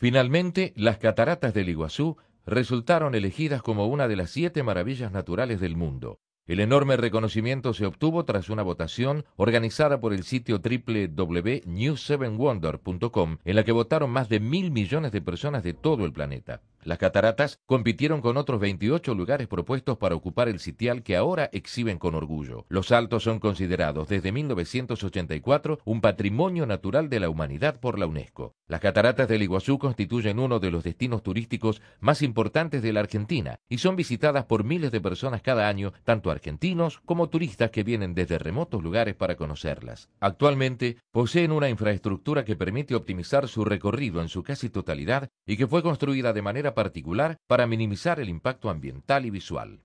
Finalmente, las cataratas del Iguazú resultaron elegidas como una de las siete maravillas naturales del mundo. El enorme reconocimiento se obtuvo tras una votación organizada por el sitio www.new7wonder.com, en la que votaron más de mil millones de personas de todo el planeta. Las cataratas compitieron con otros 28 lugares propuestos para ocupar el sitial que ahora exhiben con orgullo. Los Altos son considerados desde 1984 un patrimonio natural de la humanidad por la UNESCO. Las cataratas del Iguazú constituyen uno de los destinos turísticos más importantes de la Argentina y son visitadas por miles de personas cada año, tanto argentinos como turistas que vienen desde remotos lugares para conocerlas. Actualmente poseen una infraestructura que permite optimizar su recorrido en su casi totalidad y que fue construida de manera particular para minimizar el impacto ambiental y visual.